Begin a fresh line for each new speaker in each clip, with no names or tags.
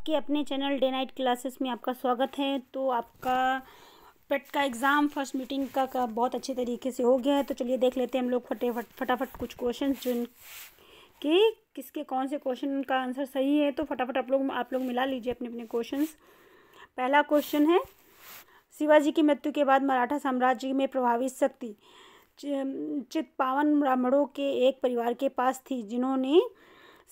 आपके अपने channel day night classes में आपका स्वागत है तो आपका पेट का एग्ज़ाम फर्स्ट मीटिंग का, का बहुत अच्छे तरीके से हो गया है तो चलिए देख लेते हैं हम लोग फटेफट फटाफट कुछ क्वेश्चन जो कि किसके कौन से क्वेश्चन का आंसर सही है तो फटाफट आप लोग आप लोग मिला लीजिए अपने अपने क्वेश्चन पहला क्वेश्चन है शिवाजी की मृत्यु के बाद मराठा साम्राज्य में प्रभावित शक्ति चित पावन ब्राह्मणों के एक परिवार के पास थी जिन्होंने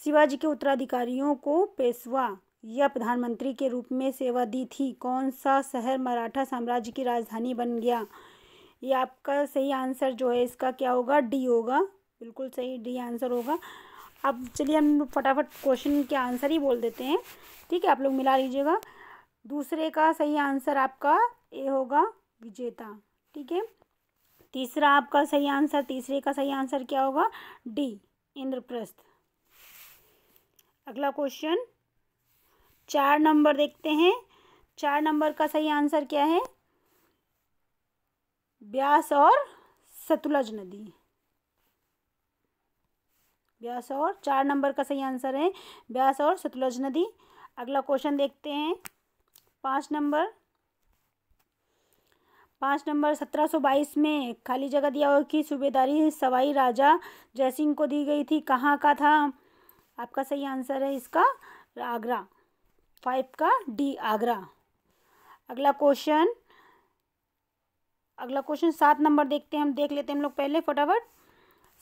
शिवाजी के उत्तराधिकारियों को पेशवा या प्रधानमंत्री के रूप में सेवा दी थी कौन सा शहर मराठा साम्राज्य की राजधानी बन गया ये आपका सही आंसर जो है इसका क्या होगा डी होगा बिल्कुल सही डी आंसर होगा अब चलिए हम फटाफट क्वेश्चन के आंसर ही बोल देते हैं ठीक है आप लोग मिला लीजिएगा दूसरे का सही आंसर आपका ए होगा विजेता ठीक है तीसरा आपका सही आंसर तीसरे का सही आंसर क्या होगा डी इंद्रप्रस्थ अगला क्वेश्चन चार नंबर देखते हैं चार नंबर का सही आंसर क्या है ब्यास और सतुलज नदी ब्यास और चार नंबर का सही आंसर है ब्यास और सतुलज नदी अगला क्वेश्चन देखते हैं पाँच नंबर पाँच नंबर सत्रह सौ बाईस में खाली जगह दिया हुआ कि सूबेदारी सवाई राजा जयसिंह को दी गई थी कहाँ का था आपका सही आंसर है इसका आगरा फाइव का डी आगरा अगला क्वेश्चन अगला क्वेश्चन सात नंबर देखते हैं हम देख लेते हैं हम लोग पहले फटाफट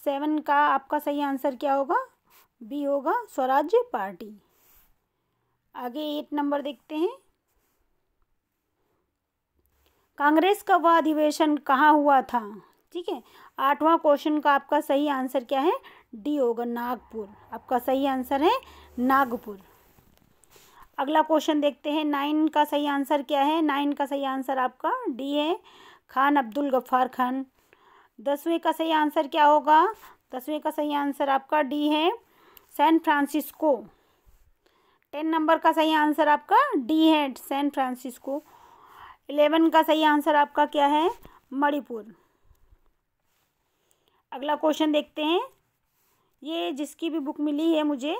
सेवन का आपका सही आंसर क्या होगा बी होगा स्वराज्य पार्टी आगे एट नंबर देखते हैं कांग्रेस का वह अधिवेशन कहाँ हुआ था ठीक है आठवां क्वेश्चन का आपका सही आंसर क्या है डी होगा नागपुर आपका सही आंसर है नागपुर अगला क्वेश्चन देखते हैं नाइन का सही आंसर क्या है नाइन का सही आंसर आपका डी है खान अब्दुल गफ्फार खान दसवें का सही आंसर क्या होगा दसवें का सही आंसर आपका डी है सैन फ्रांसिस्को टेन नंबर का सही आंसर आपका डी है सैन फ्रांसिस्को इलेवन का सही आंसर आपका क्या है मणिपुर अगला क्वेश्चन देखते हैं ये जिसकी भी बुक मिली है मुझे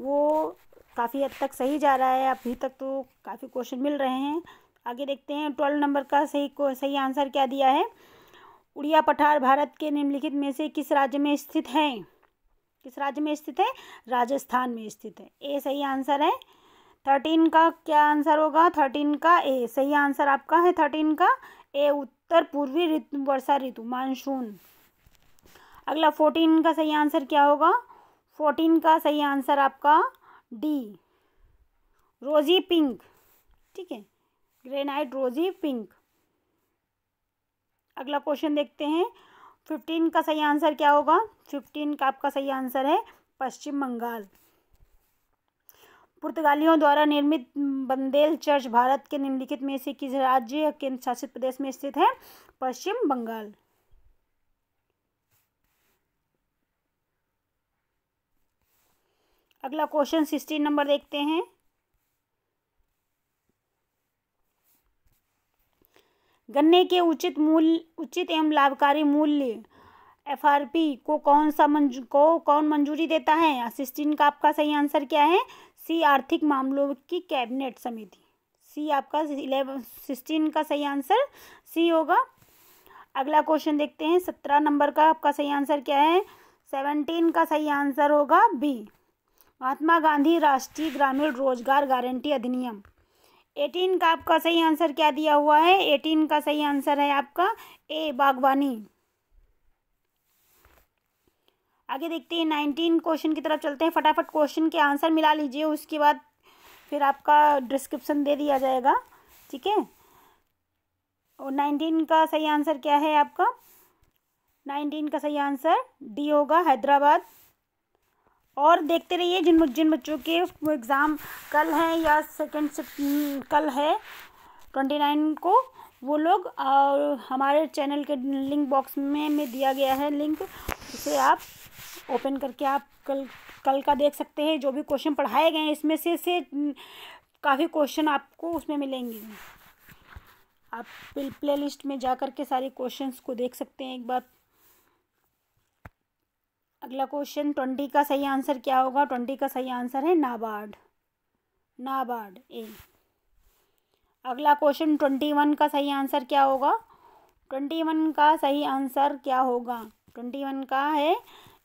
वो काफ़ी हद तक सही जा रहा है अभी तक तो काफ़ी क्वेश्चन मिल रहे हैं आगे देखते हैं ट्वेल्व नंबर का सही को सही आंसर क्या दिया है उड़िया पठार भारत के निम्नलिखित में से किस राज्य में स्थित है किस राज्य में स्थित है राजस्थान में स्थित है ए सही आंसर है थर्टीन का क्या आंसर होगा थर्टीन का ए सही आंसर आपका है थर्टीन का ए उत्तर पूर्वी ऋतु वर्षा ऋतु मानसून अगला फोर्टीन का सही आंसर क्या होगा फोर्टीन का सही आंसर आपका डी रोजी पिंक ठीक है ग्रेनाइट रोजी पिंक अगला क्वेश्चन देखते हैं फिफ्टीन का सही आंसर क्या होगा फिफ्टीन का आपका सही आंसर है पश्चिम बंगाल पुर्तगालियों द्वारा निर्मित बंदेल चर्च भारत के निम्नलिखित में से किस राज्य या केंद्र शासित प्रदेश में स्थित है पश्चिम बंगाल अगला क्वेश्चन सिक्सटीन नंबर देखते हैं गन्ने के उचित मूल्य उचित एवं लाभकारी मूल्य एफ आर पी को कौन सा मंज को कौन मंजूरी देता है सिक्सटीन का आपका सही आंसर क्या है सी आर्थिक मामलों की कैबिनेट समिति सी आपका इलेवन सिक्सटीन का सही आंसर सी होगा अगला क्वेश्चन देखते हैं सत्रह नंबर का आपका सही आंसर क्या है सेवनटीन का सही आंसर होगा बी महात्मा गांधी राष्ट्रीय ग्रामीण रोजगार गारंटी अधिनियम एटीन का आपका सही आंसर क्या दिया हुआ है एटीन का सही आंसर है आपका ए बागवानी आगे देखते हैं नाइनटीन क्वेश्चन की तरफ चलते हैं फटाफट क्वेश्चन के आंसर मिला लीजिए उसके बाद फिर आपका डिस्क्रिप्शन दे दिया जाएगा ठीक है और नाइनटीन का सही आंसर क्या है आपका नाइनटीन का सही आंसर डी होगा हैदराबाद और देखते रहिए जिन जिन बच्चों के एग्ज़ाम कल हैं या सेकेंड से कल है ट्वेंटी हम्म, नाइन को वो लोग और हमारे चैनल के लिंक बॉक्स में में दिया गया है लिंक उसे आप ओपन करके आप कल कल का देख सकते हैं जो भी क्वेश्चन पढ़ाए गए हैं इसमें से से हम्म, काफ़ी क्वेश्चन आपको उसमें मिलेंगे आप प्ले लिस्ट में जा कर के सारे क्वेश्चन को देख सकते हैं एक बार अगला क्वेश्चन ट्वेंटी का सही आंसर क्या होगा ट्वेंटी का सही आंसर है नाबार्ड नाबार्ड ए अगला क्वेश्चन ट्वेंटी वन का सही आंसर क्या होगा ट्वेंटी वन का सही आंसर क्या होगा ट्वेंटी वन का है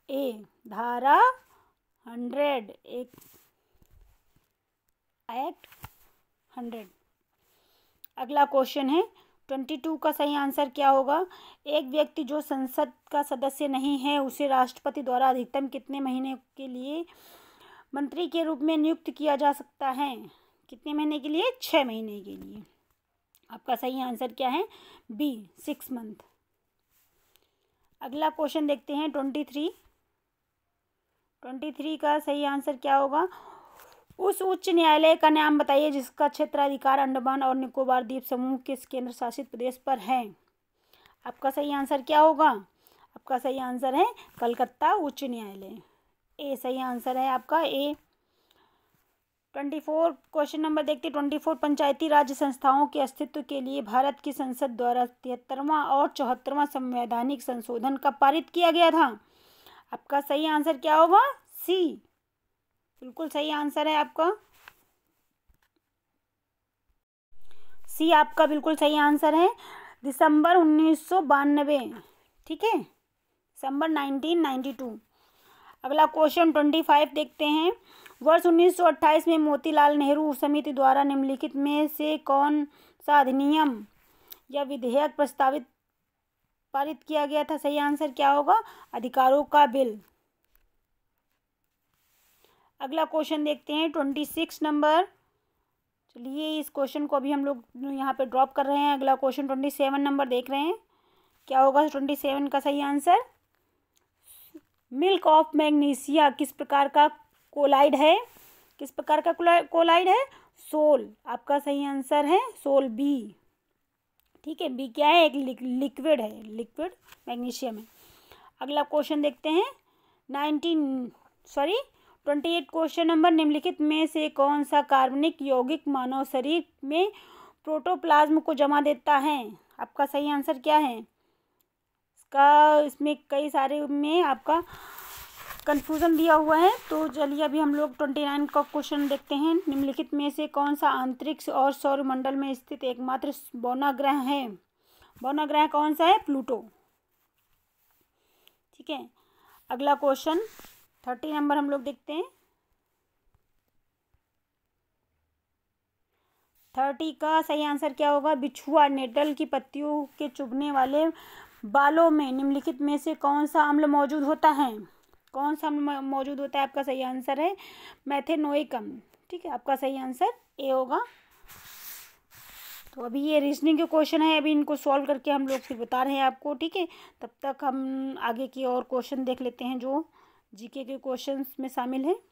ए धारा हंड्रेड एक एक्ट हंड्रेड अगला क्वेश्चन है ट्वेंटी टू का सही आंसर क्या होगा एक व्यक्ति जो संसद का सदस्य नहीं है उसे राष्ट्रपति द्वारा अधिकतम कितने महीने के लिए मंत्री के रूप में नियुक्त किया जा सकता है कितने महीने के लिए छः महीने के लिए आपका सही आंसर क्या है बी सिक्स मंथ अगला क्वेश्चन देखते हैं ट्वेंटी थ्री ट्वेंटी थ्री का सही आंसर क्या होगा उस उच्च न्यायालय का नाम बताइए जिसका क्षेत्राधिकार अंडमान और निकोबार द्वीप समूह के केंद्र शासित प्रदेश पर है आपका सही आंसर क्या होगा आपका सही आंसर है कलकत्ता उच्च न्यायालय ए सही आंसर है आपका A twenty four question number देखते ट्वेंटी फोर पंचायती राज्य संस्थाओं के अस्तित्व के लिए भारत की संसद द्वारा तिहत्तरवा और चौहत्तरवा संवैधानिक संशोधन का पारित किया गया था आपका सही आंसर क्या होगा सी बिल्कुल सही आंसर है आपका सी आपका बिल्कुल सही आंसर है दिसंबर उन्नीस सौ बानवे ठीक है दिसंबर नाइनटीन नाइन्टी टू अगला क्वेश्चन ट्वेंटी फाइव देखते हैं वर्ष उन्नीस सौ अट्ठाईस में मोतीलाल नेहरू समिति द्वारा निम्नलिखित में से कौन सा अधिनियम या विधेयक प्रस्तावित पारित किया गया था सही आंसर क्या होगा अधिकारों का बिल अगला क्वेश्चन देखते हैं ट्वेंटी सिक्स नंबर चलिए इस क्वेश्चन को अभी हम लोग यहाँ पे ड्रॉप कर रहे हैं अगला क्वेश्चन ट्वेंटी सेवन नंबर देख रहे हैं क्या होगा ट्वेंटी सेवन का सही आंसर मिल्क ऑफ मैग्नीशिया किस प्रकार का कोलाइड है किस प्रकार का कोलाइड है सोल आपका सही आंसर है सोल बी ठीक है बी क्या है एक लिक्विड है लिक्विड मैग्नीशियम है अगला क्वेश्चन देखते हैं nineteen sorry twenty eight question number निम्नलिखित में से कौन सा कार्बनिक यौगिक मानव शरीर में प्रोटोप्लाज्म को जमा देता है आपका सही आंसर क्या है इसका इसमें कई सारे में आपका कन्फ्यूज़न दिया हुआ है तो चलिए अभी हम लोग ट्वेंटी नाइन का क्वेश्चन देखते हैं निम्नलिखित में से कौन सा अंतरिक्ष और सौरमंडल में स्थित एकमात्र बौना ग्रह है बौना ग्रह कौन सा है प्लूटो ठीक है अगला क्वेश्चन थर्टी नंबर हम लोग देखते हैं थर्टी का सही आंसर क्या होगा बिछुआ नेटल की पत्तियों के चुभने वाले बालों में निम्नलिखित में से कौन सा अम्ल मौजूद होता है कौन सा अम्ल मौजूद होता है आपका सही आंसर है मैथेनोइकम ठीक है आपका सही आंसर ए होगा तो अभी ये रीजनिंग के क्वेश्चन है अभी इनको सॉल्व करके हम लोग फिर बता रहे हैं आपको ठीक है तब तक हम आगे की और क्वेश्चन देख लेते हैं जो जीके के क्वेश्चंस में शामिल हैं